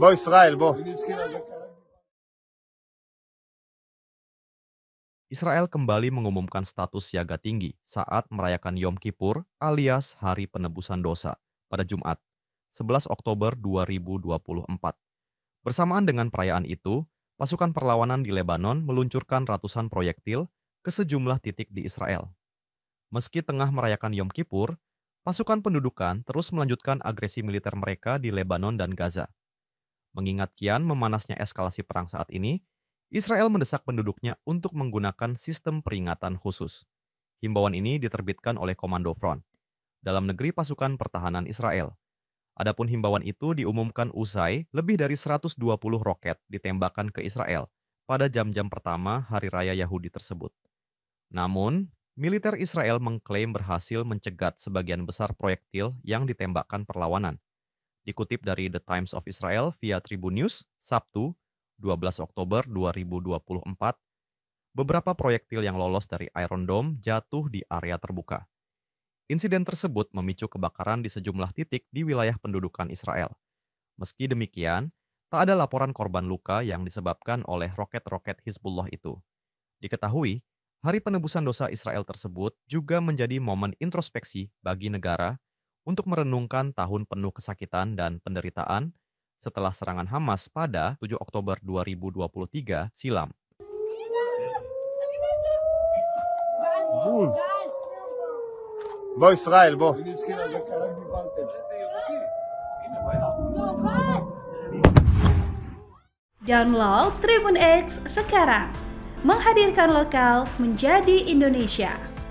בוא ישראל, בוא. Israel kembali mengumumkan status siaga tinggi saat merayakan Yom Kippur alias Hari Penebusan Dosa pada Jumat, 11 Oktober 2024. Bersamaan dengan perayaan itu, pasukan perlawanan di Lebanon meluncurkan ratusan proyektil ke sejumlah titik di Israel. Meski tengah merayakan Yom Kippur, pasukan pendudukan terus melanjutkan agresi militer mereka di Lebanon dan Gaza. Mengingat kian memanasnya eskalasi perang saat ini, Israel mendesak penduduknya untuk menggunakan sistem peringatan khusus. Himbauan ini diterbitkan oleh Komando Front dalam negeri pasukan pertahanan Israel. Adapun himbauan itu diumumkan usai lebih dari 120 roket ditembakkan ke Israel pada jam-jam pertama hari raya Yahudi tersebut. Namun, militer Israel mengklaim berhasil mencegat sebagian besar proyektil yang ditembakkan perlawanan dikutip dari The Times of Israel via Tribun News, Sabtu, 12 Oktober 2024, beberapa proyektil yang lolos dari Iron Dome jatuh di area terbuka. Insiden tersebut memicu kebakaran di sejumlah titik di wilayah pendudukan Israel. Meski demikian, tak ada laporan korban luka yang disebabkan oleh roket-roket Hizbullah itu. Diketahui, hari penebusan dosa Israel tersebut juga menjadi momen introspeksi bagi negara untuk merenungkan tahun penuh kesakitan dan penderitaan setelah serangan Hamas pada 7 Oktober 2023 silam. Bo Israel, bo. Download Tribun X sekarang. Menghadirkan lokal menjadi Indonesia.